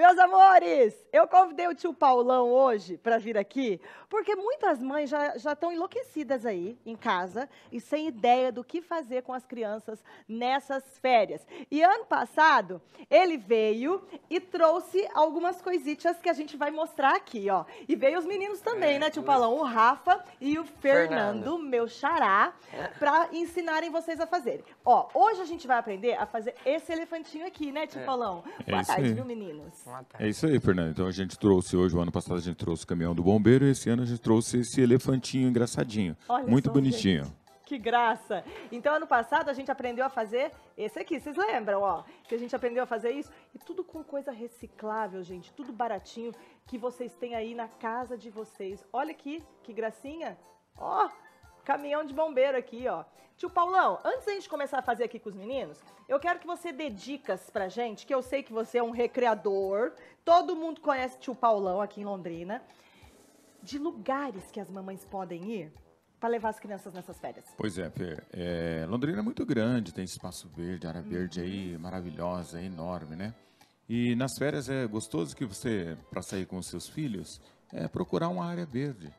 Meus amores, eu convidei o tio Paulão hoje para vir aqui, porque muitas mães já estão enlouquecidas aí em casa e sem ideia do que fazer com as crianças nessas férias. E ano passado, ele veio e trouxe algumas coisitas que a gente vai mostrar aqui, ó. E veio os meninos também, né, tio é, Paulão? O Rafa e o Fernando, Fernando. meu xará, para ensinarem vocês a fazerem. Ó, hoje a gente vai aprender a fazer esse elefantinho aqui, né, tio é. Paulão? É Boa é tarde, viu, meninos? É isso aí, Fernando. Então a gente trouxe hoje, o ano passado a gente trouxe o caminhão do bombeiro e esse ano a gente trouxe esse elefantinho engraçadinho. Olha muito só, bonitinho. Gente. Que graça! Então, ano passado a gente aprendeu a fazer esse aqui, vocês lembram, ó? Que a gente aprendeu a fazer isso? E tudo com coisa reciclável, gente, tudo baratinho que vocês têm aí na casa de vocês. Olha aqui, que gracinha! Ó, oh, caminhão de bombeiro aqui, ó. Tio Paulão, antes da gente começar a fazer aqui com os meninos, eu quero que você dê dicas pra gente, que eu sei que você é um recreador, todo mundo conhece tio Paulão aqui em Londrina, de lugares que as mamães podem ir para levar as crianças nessas férias. Pois é, Fer. É, Londrina é muito grande, tem espaço verde, área uhum. verde aí uhum. maravilhosa, é enorme, né? E nas férias é gostoso que você, para sair com os seus filhos, é procurar uma área verde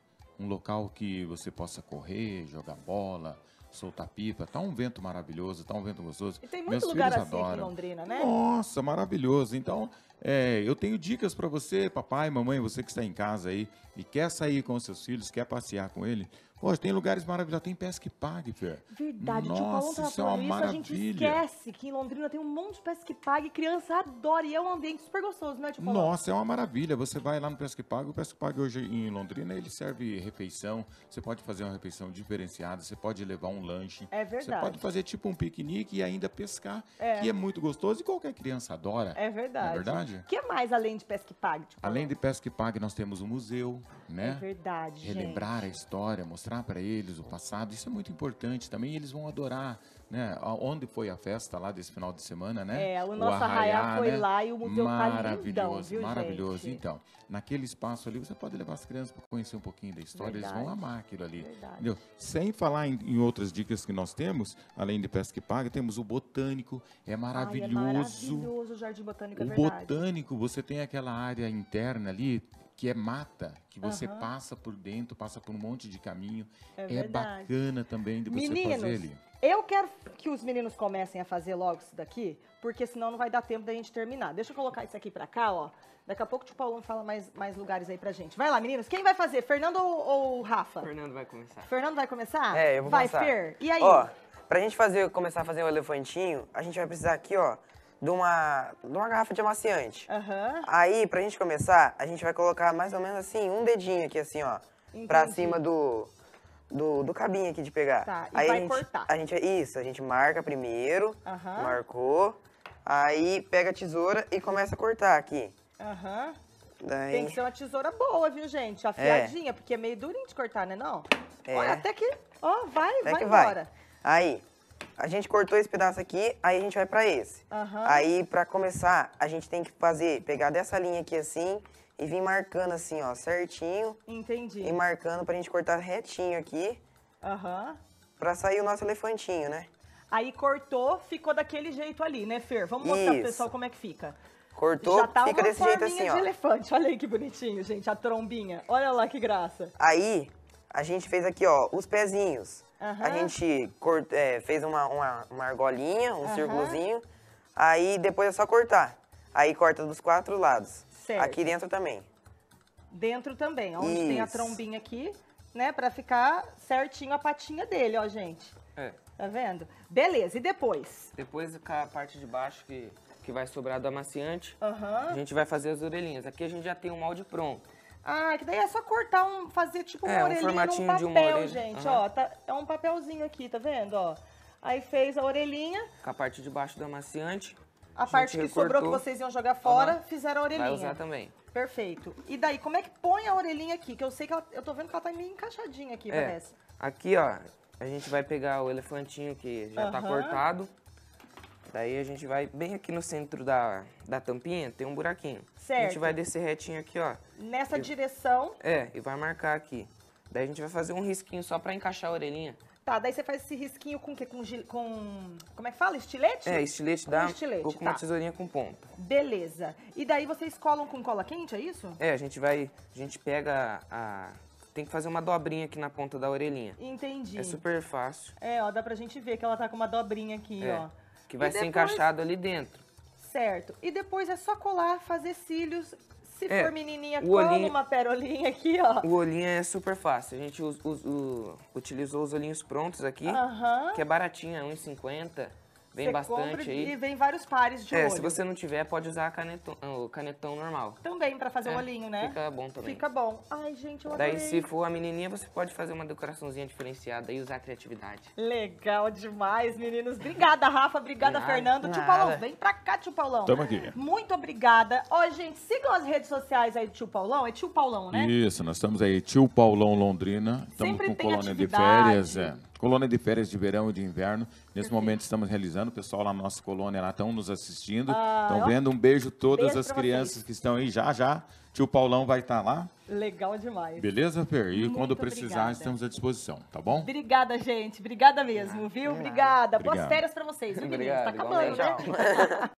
um local que você possa correr, jogar bola, soltar pipa. Tá um vento maravilhoso, tá um vento gostoso. E tem muito Meus lugar assim adoram. aqui em Londrina, né? Nossa, maravilhoso. Então, é, eu tenho dicas para você, papai, mamãe, você que está em casa aí e quer sair com seus filhos, quer passear com ele. Poxa, tem lugares maravilhosos, tem pesca e pague, Fer. Verdade, Nossa, tio Paulo tá falando isso, é a gente esquece que em Londrina tem um monte de pesca e pague, criança adora e é um ambiente super gostoso, né, tio Nossa, é uma maravilha, você vai lá no pesca e pague, o pesca e pague hoje em Londrina, ele serve refeição, você pode fazer uma refeição diferenciada, você pode levar um um lanche. É verdade. Você pode fazer tipo um piquenique e ainda pescar, é. que é muito gostoso e qualquer criança adora. É verdade. é verdade? O que mais além de Pesca e Pague? Tipo, além de Pesca e Pague, nós temos um museu, né? É verdade, Relembrar gente. a história, mostrar para eles o passado, isso é muito importante. Também eles vão adorar, né? Onde foi a festa lá desse final de semana, né? É, o nosso arraial Arraiá, foi né? lá e o museu Maravilhoso, tá lindão, maravilhoso. Gente? Então, naquele espaço ali, você pode levar as crianças para conhecer um pouquinho da história, verdade. eles vão amar aquilo ali. Verdade. Entendeu? Sem falar em, em outras outras dicas que nós temos, além de Pesca que Paga, temos o Botânico, é maravilhoso. Ai, é maravilhoso o Jardim Botânico, é o verdade. Botânico, você tem aquela área interna ali, que é mata, que você uhum. passa por dentro, passa por um monte de caminho. É, é bacana também de você meninos, fazer ele Eu quero que os meninos comecem a fazer logo isso daqui, porque senão não vai dar tempo da gente terminar. Deixa eu colocar isso aqui pra cá, ó. Daqui a pouco o Paulo fala mais, mais lugares aí pra gente. Vai lá, meninos. Quem vai fazer? Fernando ou, ou Rafa? Fernando vai começar. Fernando vai começar? É, eu vou vai, começar. Vai, Fer. E aí? Ó, pra gente fazer, começar a fazer o um elefantinho, a gente vai precisar aqui, ó, de uma, de uma garrafa de amaciante. Uhum. Aí, pra gente começar, a gente vai colocar mais ou menos assim, um dedinho aqui assim, ó. Entendi. Pra cima do, do, do cabinho aqui de pegar. Tá, e aí vai a gente, cortar. A gente, isso, a gente marca primeiro, uhum. marcou. Aí pega a tesoura e começa a cortar aqui. Aham. Uhum. Daí... Tem que ser uma tesoura boa, viu, gente? Afiadinha, é. porque é meio durinho de cortar, né não? É. Olha, até que... Ó, vai, até vai embora. Vai. Aí, a gente cortou esse pedaço aqui, aí a gente vai pra esse. Uhum. Aí, pra começar, a gente tem que fazer, pegar dessa linha aqui assim e vir marcando assim, ó, certinho. Entendi. E marcando pra gente cortar retinho aqui. Aham. Uhum. Pra sair o nosso elefantinho, né? Aí cortou, ficou daquele jeito ali, né, Fer? Vamos mostrar Isso. pro pessoal como é que fica. Cortou, tá fica desse jeito assim, de elefante, olha aí que bonitinho, gente, a trombinha. Olha lá que graça. Aí, a gente fez aqui, ó, os pezinhos. Uhum. A gente corta, é, fez uma, uma, uma, argolinha, um uhum. círculozinho. Aí depois é só cortar. Aí corta dos quatro lados. Certo. Aqui dentro também. Dentro também, onde Isso. tem a trombinha aqui, né? Pra ficar certinho a patinha dele, ó, gente. É. Tá vendo? Beleza, e depois? Depois a parte de baixo que, que vai sobrar do amaciante, uhum. a gente vai fazer as orelhinhas. Aqui a gente já tem o um molde pronto. Ah, que daí é só cortar um, fazer tipo uma é, orelhinho um num papel, gente, uhum. ó, tá, é um papelzinho aqui, tá vendo, ó? Aí fez a orelhinha. Com a parte de baixo do amaciante. A, a parte que recortou. sobrou que vocês iam jogar fora, uhum. fizeram a orelhinha. Vai usar também. Perfeito. E daí, como é que põe a orelhinha aqui? Que eu sei que ela, eu tô vendo que ela tá meio encaixadinha aqui, é. parece. Aqui, ó, a gente vai pegar o elefantinho que já uhum. tá cortado. Daí a gente vai bem aqui no centro da, da tampinha, tem um buraquinho. Certo. A gente vai descer retinho aqui, ó. Nessa e, direção. É, e vai marcar aqui. Daí a gente vai fazer um risquinho só pra encaixar a orelhinha. Tá, daí você faz esse risquinho com o quê? Com, com. Como é que fala? Estilete? É, estilete com dá. Estilete, ou com tá. uma tesourinha com ponta. Beleza. E daí vocês colam com cola quente, é isso? É, a gente vai. A gente pega a. Tem que fazer uma dobrinha aqui na ponta da orelhinha. Entendi. É super fácil. É, ó, dá pra gente ver que ela tá com uma dobrinha aqui, é. ó. Que vai depois, ser encaixado ali dentro. Certo. E depois é só colar, fazer cílios. Se é, for menininha, cola olhinho, uma perolinha aqui, ó. O olhinho é super fácil. A gente us, us, us, utilizou os olhinhos prontos aqui, uh -huh. que é baratinho, é 1,50. Vem você bastante aí. E vem vários pares de é, olho. se você não tiver, pode usar canetão, o canetão normal. Também, para fazer o é, olhinho, né? Fica bom também. Fica bom. Ai, gente, eu adorei. Daí, se for a menininha, você pode fazer uma decoraçãozinha diferenciada e usar a criatividade. Legal demais, meninos. Obrigada, Rafa. Obrigada, nada, Fernando. Nada. Tio Paulão, vem pra cá, tio Paulão. Tamo aqui. Muito obrigada. Ó, gente, sigam as redes sociais aí do tio Paulão. É tio Paulão, né? Isso, nós estamos aí, tio Paulão Londrina. Estamos Sempre tem colônia de férias, é colônia de férias de verão e de inverno. Nesse Perfeito. momento estamos realizando, o pessoal lá na nossa colônia estão nos assistindo, ah, estão ah, vendo. Um beijo todas beijo as crianças vocês. que estão aí já já. Tio Paulão vai estar tá lá. Legal demais. Beleza, Fer? E Muito quando precisar, obrigada. estamos à disposição, tá bom? Obrigada, gente. Obrigada mesmo, ah, viu? Obrigada. Boas férias para vocês, viu, tá Obrigado, tá acabando, né?